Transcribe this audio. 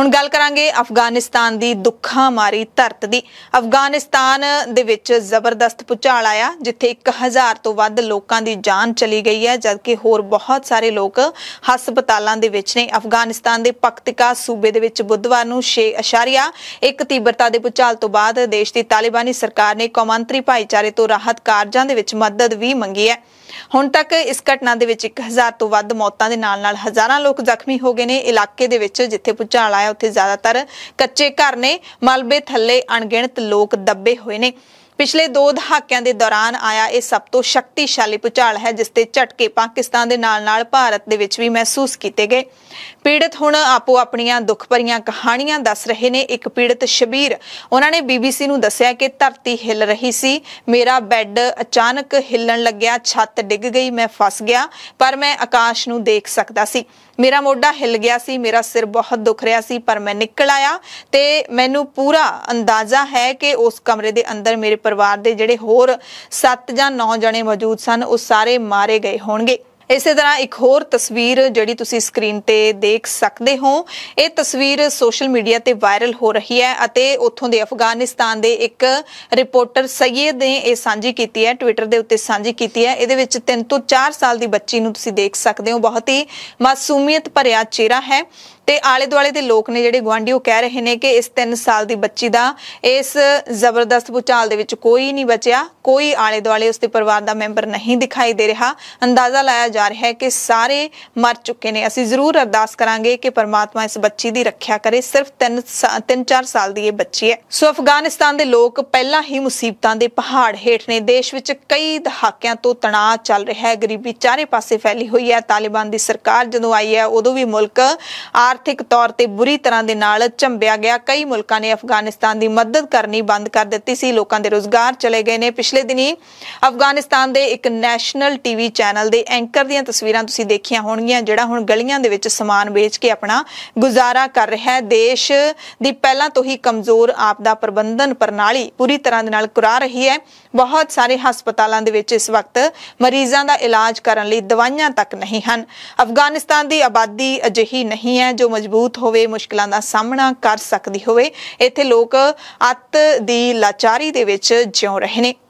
ਹੁਣ ਗੱਲ ਕਰਾਂਗੇ ਅਫਗਾਨਿਸਤਾਨ ਦੀ ਦੁੱਖਾਂ ਮਾਰੀ ਧਰਤ ਦੀ ਅਫਗਾਨਿਸਤਾਨ ਦੇ ਵਿੱਚ ਜ਼ਬਰਦਸਤ ਪੁਚਾਲ ਆਇਆ ਜਿੱਥੇ 1000 ਤੋਂ ਵੱਧ ਲੋਕਾਂ ਦੀ ਜਾਨ ਚਲੀ ਗਈ ਹੈ ਜਦਕਿ ਹੋਰ ਬਹੁਤ ਸਾਰੇ ਲੋਕ ਹਸਪਤਾਲਾਂ ਦੇ ਵਿੱਚ ਨੇ ਅਫਗਾਨਿਸਤਾਨ ਦੇ ਪਕਤਿਕਾ ਸੂਬੇ ਦੇ ਵਿੱਚ ਬੁੱਧਵਾਰ ਨੂੰ 6.1 ਤੀਬਰਤਾ ਦੇ ਪੁਚਾਲ ਤੋਂ ਬਾਅਦ ਦੇਸ਼ ਦੀ ਤਾਲਿਬਾਨੀ ਸਰਕਾਰ ਨੇ ਕੌਮਾਂਤਰੀ ਭਾਈਚਾਰੇ ਤੋਂ ਰਾਹਤ ਕਾਰਜਾਂ ਦੇ ਵਿੱਚ ਮਦਦ ਵੀ ਮੰਗੀ ਹੈ ਹੁਣ ਤੱਕ ਇਸ ਘਟਨਾ ਦੇ ਵਿੱਚ 1000 ਤੋਂ ਵੱਧ ਮੌਤਾਂ ਦੇ ਨਾਲ-ਨਾਲ ਹਜ਼ਾਰਾਂ ਲੋਕ ਜ਼ਖਮੀ ਹੋ ਗਏ ਨੇ ਇਲਾਕੇ ਦੇ ਵਿੱਚ ਜਿੱਥੇ ਭੁਚਾਲ ਆਇਆ ਉੱਥੇ ਜ਼ਿਆਦਾਤਰ ਕੱਚੇ ਘਰ ਨੇ ਮਲਬੇ ਥੱਲੇ ਅਣਗਿਣਤ ਲੋਕ ਦੱਬੇ ਹੋਏ ਨੇ ਪਿਛਲੇ ਦੋ ਦਹਾਕਿਆਂ ਦੇ ਦੌਰਾਨ ਆਇਆ ਇਹ ਸਭ ਤੋਂ ਸ਼ਕਤੀਸ਼ਾਲੀ ਭੁਚਾਲ ਹੈ ਜਿਸ ਤੇ ਝਟਕੇ ਪਾਕਿਸਤਾਨ ਦੇ ਨਾਲ-ਨਾਲ ਭਾਰਤ ਦੇ ਵਿੱਚ ਵੀ ਮਹਿਸੂਸ ਕੀਤੇ ਗਏ ਪੀੜਤ ਹੁਣ ਆਪੋ ਆਪਣੀਆਂ ਦੁੱਖ ਭਰੀਆਂ ਕਹਾਣੀਆਂ ਦੱਸ ਰਹੇ ਨੇ ਇੱਕ ਪੀੜਤ ਸ਼ਬੀਰ ਉਹਨਾਂ ਨੇ ਬੀਬੀਸੀ ਨੂੰ ਦੱਸਿਆ ਕਿ ਧਰਤੀ ਹਿੱਲ ਰਹੀ ਸੀ ਮੇਰਾ ਬੈੱਡ ਅਚਾਨਕ ਹਿੱਲਣ ਲੱਗਿਆ ਛੱਤ ਡਿੱਗ ਗਈ ਮੈਂ ਫਸ ਗਿਆ ਪਰ ਮੈਂ ਆਕਾਸ਼ ਨੂੰ ਦੇਖ ਸਕਦਾ ਸੀ ਮੇਰਾ ਮੋਢਾ ਹਿੱਲ ਗਿਆ ਸੀ ਮੇਰਾ ਸਿਰ ਬਹੁਤ ਦੁਖ ਰਿਹਾ ਸੀ ਪਰ ਮੈਂ ਨਿਕਲ ਆਇਆ ਤੇ ਮੈਨੂੰ ਪੂਰਾ ਅੰਦਾਜ਼ਾ ਹੈ ਕਿ ਉਸ ਕਮਰੇ ਦੇ ਅੰਦਰ ਮੇਰੇ ਪਰਿਵਾਰ ਦੇ ਜਿਹੜੇ ਹੋਰ 7 ਜਾਂ 9 ਜਣੇ ਮੌਜੂਦ ਸਨ ਉਹ ਸਾਰੇ ਮਾਰੇ ਗਏ ਹੋਣਗੇ ਇਸੇ ਤਰ੍ਹਾਂ ਇੱਕ ਹੋਰ ਤਸਵੀਰ ਜਿਹੜੀ ਤੁਸੀਂ ਸਕਰੀਨ ਤੇ ਦੇਖ ਸਕਦੇ ਹੋ ਇਹ ਤਸਵੀਰ ਸੋਸ਼ਲ ਮੀਡੀਆ ਤੇ ਵਾਇਰਲ ਹੋ ਰਹੀ ਹੈ ਅਤੇ ਉੱਥੋਂ ਦੇ ਅਫਗਾਨਿਸਤਾਨ ਦੇ ਇੱਕ ਰਿਪੋਰਟਰ ਸੈਯਦ ਨੇ ਇਹ ਸਾਂਝੀ ਕੀਤੀ ਹੈ ਟਵਿੱਟਰ ਦੇ ਉੱਤੇ ਸਾਂਝੀ ਕੀਤੀ ਹੈ ਇਹਦੇ ਵਿੱਚ 3 ਤੋਂ 4 ਸਾਲ ਦੀ ਬੱਚੀ ਨੂੰ ਤੁਸੀਂ ਦੇਖ ਸਕਦੇ ਹੋ ਬਹੁਤ ਹੀ ਮਾਸੂਮੀਅਤ ਭਰਿਆ ਚਿਹਰਾ ਹੈ ਤੇ ਆਲੇ ਦੁਆਲੇ ਦੇ ਲੋਕ ਨੇ ਜਿਹੜੇ ਗਵਾਂਡੀ ਉਹ ਕਹਿ ਰਹੇ ਨੇ ਕਿ ਇਸ 3 ਸਾਲ ਦੀ ਬੱਚੀ ਦਾ ਇਸ ਜ਼ਬਰਦਸਤ ਭੂਚਾਲ ਦੇ ਵਿੱਚ ਕੋਈ ਨਹੀਂ ਬਚਿਆ ਕੋਈ ਆਲੇ ਦੁਆਲੇ ਉਸ ਦੇ ਪਰਿਵਾਰ ਦਾ ਮੈਂਬਰ ਨਹੀਂ ਦਿਖਾਈ ਦੇ ਰਿਹਾ ਅੰਦਾਜ਼ਾ ਲਾਇਆ ਜਾ ਰਿਹਾ ਹੈ ਕਿ ਸਾਰੇ ਮਰ ਚੁੱਕੇ ਨੇ ਅਸੀਂ ਜ਼ਰੂਰ ਅਰਦਾਸ ਕਰਾਂਗੇ ਕਿ ਪਰਮਾਤਮਾ ਇਸ ਬੱਚੀ ਦੀ ਰੱਖਿਆ ਕਰੇ ਸਿਰਫ 3 3-4 ਸਾਲ ਦੀ ਇਹ ਬੱਚੀ ਹੈ ਸੋ ਅਫਗਾਨਿਸਤਾਨ ਦੇ ਲੋਕ ਪਹਿਲਾਂ ਹੀ ਮੁਸੀਬਤਾਂ ਦੇ ਪਹਾੜ ਹੇਠ ਨੇ ਦੇਸ਼ ਵਿੱਚ ਕਈ ਦਹਾਕਿਆਂ ਤੋਂ ਤਣਾਅ ਚੱਲ ਰਿਹਾ ਹੈ ਗਰੀਬੀ ਚਾਰੇ ਪਾਸੇ ਫੈਲੀ ਹੋਈ ਹੈ ਤਾਲਿਬਾਨ ਦੀ ਸਰਕਾਰ ਜਦੋਂ ਆਈ ਹੈ ਉਦੋਂ ਵੀ ਮੁਲਕ ਆਰ ਆਰਥਿਕ ਤੌਰ ਤੇ ਬੁਰੀ ਤਰ੍ਹਾਂ ਦੇ ਨਾਲ ਝੰਬਿਆ ਗਿਆ ਕਈ ਮੁਲਕਾਂ ਨੇ ਅਫਗਾਨਿਸਤਾਨ ਦੀ ਮਦਦ ਕਰਨੀ ਬੰਦ ਕਰ ਦਿੱਤੀ ਸੀ ਲੋਕਾਂ ਦੇ ਰੋਜ਼ਗਾਰ ਚਲੇ ਗਏ ਨੇ ਪਿਛਲੇ ਦਿਨੀ ਅਫਗਾਨਿਸਤਾਨ ਦੇ ਇੱਕ ਨੈਸ਼ਨਲ ਟੀਵੀ ਚੈਨਲ ਦੇ ਐਂਕਰ ਦੀਆਂ ਤਸਵੀਰਾਂ ਤੁਸੀਂ ਦੇਖੀਆਂ ਹੋਣਗੀਆਂ ਜਿਹੜਾ ਹੁਣ ਗਲੀਆਂ ਦੇ ਵਿੱਚ ਸਮਾਨ ਵੇਚ ਕੇ ਆਪਣਾ ਗੁਜ਼ਾਰਾ ਕਰ ਰਿਹਾ ਹੈ ਦੇਸ਼ ਦੀ ਪਹਿਲਾਂ ਤੋਂ ਹੀ ਕਮਜ਼ੋਰ ਆਪਦਾ ਪ੍ਰਬੰਧਨ ਪ੍ਰਣਾਲੀ ਪੂਰੀ ਤਰ੍ਹਾਂ ਦੇ ਨਾਲ ਕੁਰਾ ਰਹੀ ਹੈ ਬਹੁਤ ਸਾਰੇ ਹਸਪਤਾਲਾਂ ਦੇ ਵਿੱਚ ਇਸ ਵਕਤ ਮਰੀਜ਼ਾਂ ਦਾ ਇਲਾਜ ਕਰਨ ਲਈ ਦਵਾਈਆਂ ਤੱਕ ਨਹੀਂ ਹਨ ਅਫਗਾਨਿਸਤਾਨ ਦੀ ਆਬਾਦੀ ਅਜਿਹੀ ਨਹੀਂ ਹੈ ਜੋ ਮਜ਼ਬੂਤ ਹੋਵੇ ਮੁਸ਼ਕਲਾਂ ਦਾ ਸਾਹਮਣਾ ਕਰ ਸਕਦੀ ਹੋਵੇ ਇੱਥੇ ਲੋਕ ਅੱਤ ਦੀ ਲਾਚਾਰੀ ਦੇ ਵਿੱਚ ਜਿਉ ਰਹੇ ਨੇ